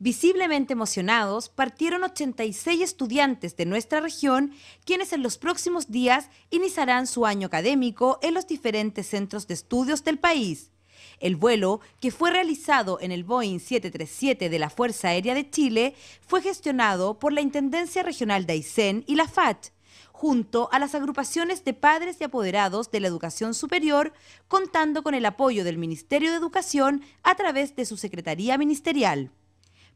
Visiblemente emocionados, partieron 86 estudiantes de nuestra región, quienes en los próximos días iniciarán su año académico en los diferentes centros de estudios del país. El vuelo, que fue realizado en el Boeing 737 de la Fuerza Aérea de Chile, fue gestionado por la Intendencia Regional de Aysén y la FAT junto a las agrupaciones de padres y apoderados de la educación superior, contando con el apoyo del Ministerio de Educación a través de su Secretaría Ministerial.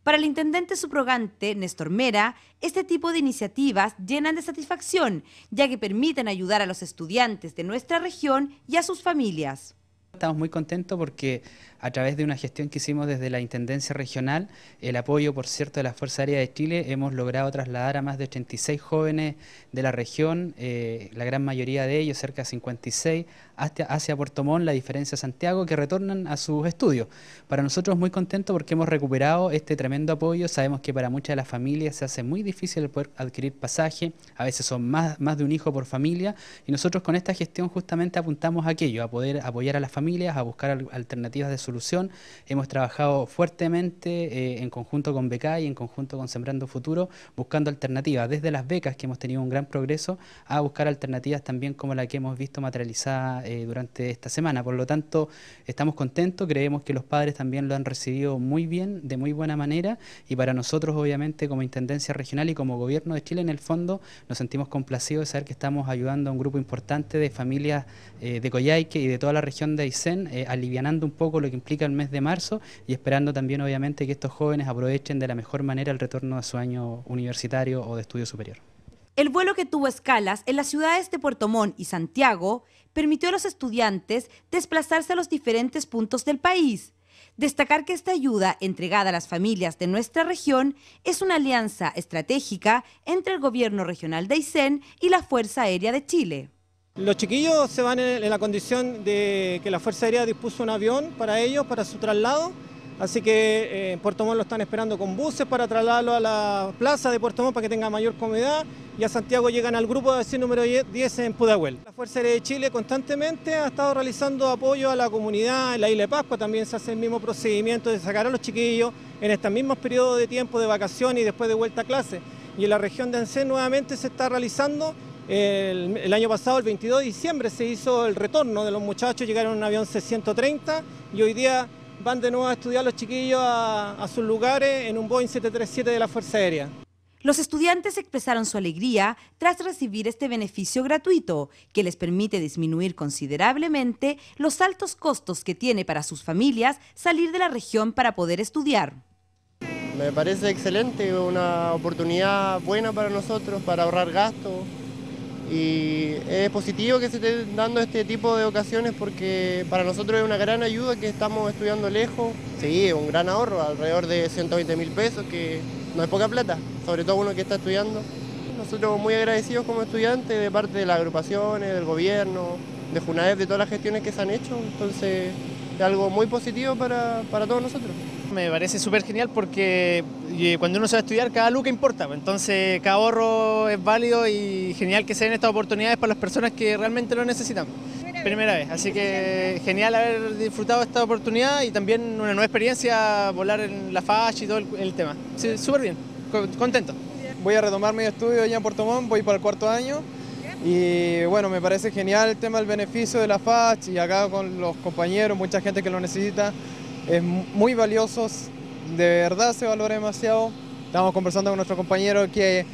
Para el intendente subrogante Néstor Mera, este tipo de iniciativas llenan de satisfacción, ya que permiten ayudar a los estudiantes de nuestra región y a sus familias. Estamos muy contentos porque a través de una gestión que hicimos desde la Intendencia Regional, el apoyo, por cierto, de la Fuerza Aérea de Chile, hemos logrado trasladar a más de 86 jóvenes de la región, eh, la gran mayoría de ellos, cerca de 56, hacia Puerto Montt, la diferencia Santiago, que retornan a sus estudios. Para nosotros muy contentos porque hemos recuperado este tremendo apoyo. Sabemos que para muchas de las familias se hace muy difícil poder adquirir pasaje, a veces son más, más de un hijo por familia, y nosotros con esta gestión justamente apuntamos a aquello, a poder apoyar a las familias a buscar alternativas de solución. Hemos trabajado fuertemente eh, en conjunto con y en conjunto con Sembrando Futuro, buscando alternativas, desde las becas que hemos tenido un gran progreso, a buscar alternativas también como la que hemos visto materializada eh, durante esta semana. Por lo tanto, estamos contentos, creemos que los padres también lo han recibido muy bien, de muy buena manera, y para nosotros, obviamente, como Intendencia Regional y como Gobierno de Chile, en el fondo, nos sentimos complacidos de saber que estamos ayudando a un grupo importante de familias eh, de Coyhaique y de toda la región de eh, alivianando un poco lo que implica el mes de marzo y esperando también obviamente que estos jóvenes aprovechen de la mejor manera el retorno a su año universitario o de estudio superior. El vuelo que tuvo escalas en las ciudades de Puerto Montt y Santiago permitió a los estudiantes desplazarse a los diferentes puntos del país. Destacar que esta ayuda entregada a las familias de nuestra región es una alianza estratégica entre el gobierno regional de Aysén y la Fuerza Aérea de Chile. Los chiquillos se van en la condición de que la Fuerza Aérea dispuso un avión para ellos, para su traslado. Así que en eh, Puerto Montt lo están esperando con buses para trasladarlo a la plaza de Puerto Montt para que tenga mayor comodidad. Y a Santiago llegan al grupo de acción número 10 en Pudahuel. La Fuerza Aérea de Chile constantemente ha estado realizando apoyo a la comunidad. En la isla de Pascua también se hace el mismo procedimiento de sacar a los chiquillos en estos mismos periodos de tiempo de vacaciones y después de vuelta a clase. Y en la región de Ancén nuevamente se está realizando el, año pasado, el 22 de diciembre, se hizo el retorno de los muchachos, llegaron en un avión C-130 y hoy día van de nuevo a estudiar los chiquillos a, a sus lugares en un Boeing 737 de la Fuerza Aérea. Los estudiantes expresaron su alegría tras recibir este beneficio gratuito, que les permite disminuir considerablemente los altos costos que tiene para sus familias salir de la región para poder estudiar. Me parece excelente, una oportunidad buena para nosotros, para ahorrar gastos, y es positivo que se estén dando este tipo de ocasiones porque para nosotros es una gran ayuda que estamos estudiando lejos. Sí, un gran ahorro, alrededor de 120 mil pesos, que no es poca plata, sobre todo uno que está estudiando. Nosotros muy agradecidos como estudiantes de parte de las agrupaciones, del gobierno, de Junaev, de todas las gestiones que se han hecho. Entonces, algo muy positivo para, todos nosotros. Me parece súper genial porque eh, cuando uno se va a estudiar, cada luca importa. Pues. Entonces, cada ahorro es válido y genial que se den estas oportunidades para las personas que realmente lo necesitan. Primera, vez. Así que genial haber disfrutado esta oportunidad y también una nueva experiencia, volar en la FASH y todo el, tema. Súper bien, contento. Voy a retomar mi estudio allá en Puerto Montt, voy para el cuarto año y bueno, me parece genial el tema del beneficio de la FACH y acá con los compañeros, mucha gente que lo necesita. Es muy valioso, de verdad se valora demasiado. Estamos conversando con nuestro compañero que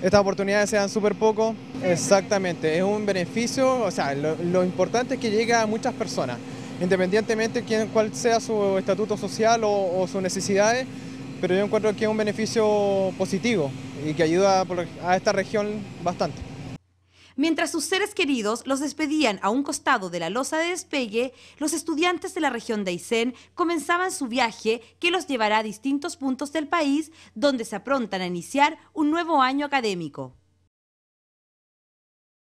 estas oportunidades se dan súper poco. Exactamente, es un beneficio, o sea, lo, importante es que llegue a muchas personas, independientemente de cuál sea su estatuto social o, sus necesidades, pero yo encuentro que es un beneficio positivo y que ayuda a esta región bastante. Mientras sus seres queridos los despedían a un costado de la losa de despegue, los estudiantes de la región de Aysén comenzaban su viaje que los llevará a distintos puntos del país donde se aprontan a iniciar un nuevo año académico.